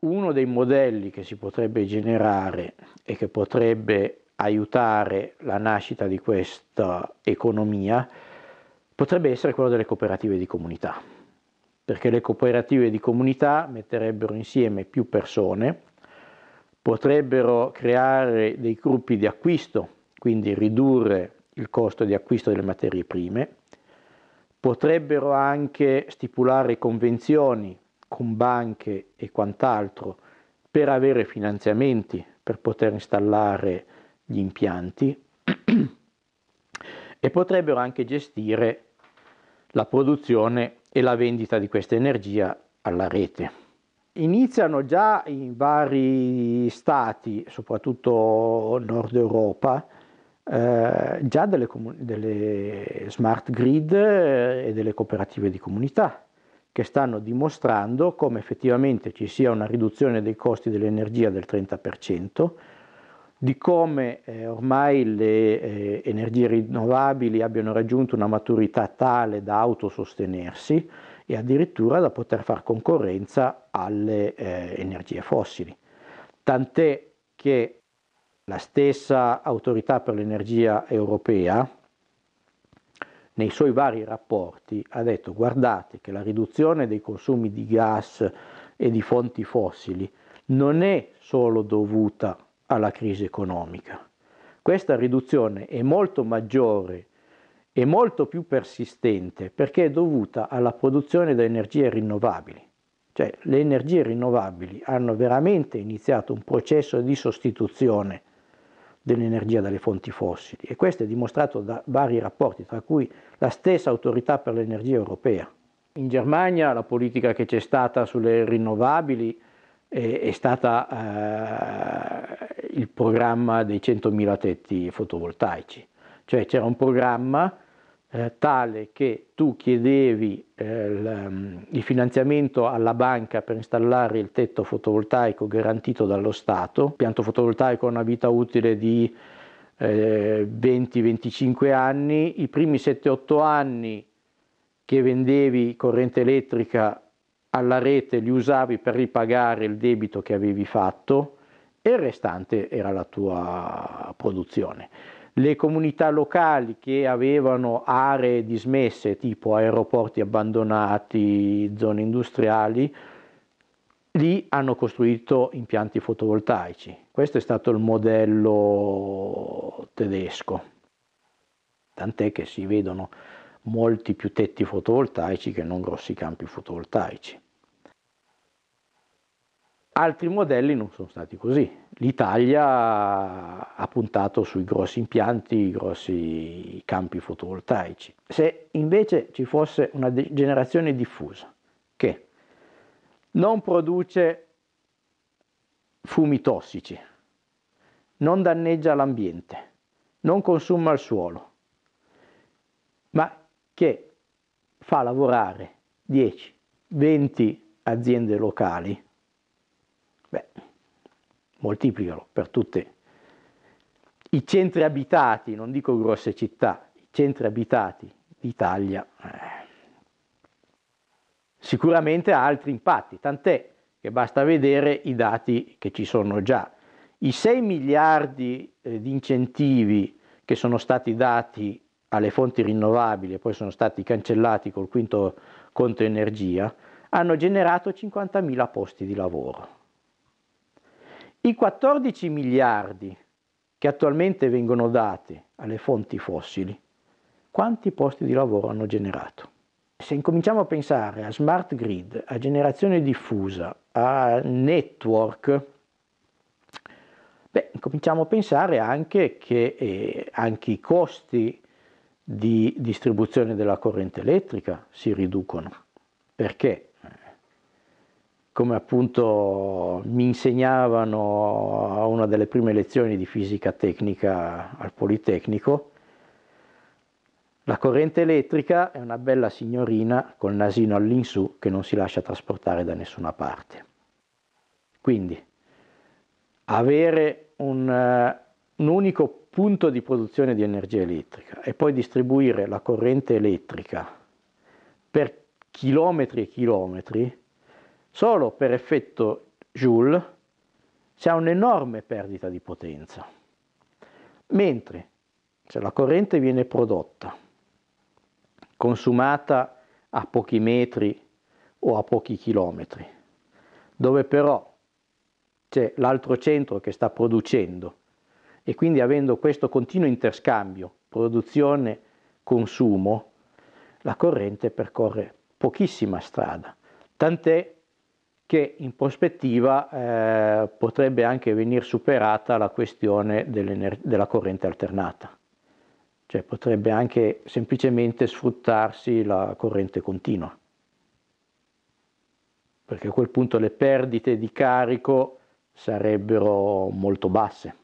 Uno dei modelli che si potrebbe generare e che potrebbe aiutare la nascita di questa economia potrebbe essere quello delle cooperative di comunità, perché le cooperative di comunità metterebbero insieme più persone, potrebbero creare dei gruppi di acquisto, quindi ridurre il costo di acquisto delle materie prime, potrebbero anche stipulare convenzioni con banche e quant'altro per avere finanziamenti per poter installare gli impianti e potrebbero anche gestire la produzione e la vendita di questa energia alla rete. Iniziano già in vari stati, soprattutto Nord Europa, eh, già delle, delle smart grid eh, e delle cooperative di comunità che stanno dimostrando come effettivamente ci sia una riduzione dei costi dell'energia del 30%, di come eh, ormai le eh, energie rinnovabili abbiano raggiunto una maturità tale da autosostenersi e addirittura da poter far concorrenza alle eh, energie fossili. Tant'è che la stessa autorità per l'energia europea nei suoi vari rapporti ha detto guardate che la riduzione dei consumi di gas e di fonti fossili non è solo dovuta alla crisi economica. Questa riduzione è molto maggiore e molto più persistente perché è dovuta alla produzione di energie rinnovabili. Cioè le energie rinnovabili hanno veramente iniziato un processo di sostituzione dell'energia dalle fonti fossili e questo è dimostrato da vari rapporti, tra cui la stessa autorità per l'energia europea. In Germania la politica che c'è stata sulle rinnovabili è, è stata eh, il programma dei 100.000 tetti fotovoltaici, cioè c'era un programma eh, tale che tu chiedevi eh, il, mm, il finanziamento alla banca per installare il tetto fotovoltaico garantito dallo Stato, il pianto fotovoltaico ha una vita utile di 20-25 eh, anni, i primi 7-8 anni che vendevi corrente elettrica alla rete li usavi per ripagare il debito che avevi fatto e il restante era la tua produzione le comunità locali che avevano aree dismesse, tipo aeroporti abbandonati, zone industriali, lì hanno costruito impianti fotovoltaici. Questo è stato il modello tedesco, tant'è che si vedono molti più tetti fotovoltaici che non grossi campi fotovoltaici. Altri modelli non sono stati così. L'Italia ha puntato sui grossi impianti, i grossi campi fotovoltaici. Se invece ci fosse una generazione diffusa che non produce fumi tossici, non danneggia l'ambiente, non consuma il suolo, ma che fa lavorare 10, 20 aziende locali Beh, moltiplicalo per tutti i centri abitati, non dico grosse città, i centri abitati d'Italia. Eh. Sicuramente ha altri impatti, tant'è che basta vedere i dati che ci sono già. I 6 miliardi eh, di incentivi che sono stati dati alle fonti rinnovabili e poi sono stati cancellati col quinto conto energia, hanno generato 50.000 posti di lavoro. I 14 miliardi che attualmente vengono dati alle fonti fossili, quanti posti di lavoro hanno generato? Se incominciamo a pensare a smart grid, a generazione diffusa, a network, beh, incominciamo a pensare anche che eh, anche i costi di distribuzione della corrente elettrica si riducono. Perché? come appunto mi insegnavano a una delle prime lezioni di fisica tecnica al Politecnico, la corrente elettrica è una bella signorina col nasino all'insù che non si lascia trasportare da nessuna parte. Quindi avere un, eh, un unico punto di produzione di energia elettrica e poi distribuire la corrente elettrica per chilometri e chilometri Solo per effetto Joule si ha un'enorme perdita di potenza. Mentre se la corrente viene prodotta, consumata a pochi metri o a pochi chilometri, dove però c'è l'altro centro che sta producendo e quindi avendo questo continuo interscambio produzione-consumo, la corrente percorre pochissima strada, tant'è che in prospettiva eh, potrebbe anche venire superata la questione della corrente alternata, cioè potrebbe anche semplicemente sfruttarsi la corrente continua, perché a quel punto le perdite di carico sarebbero molto basse.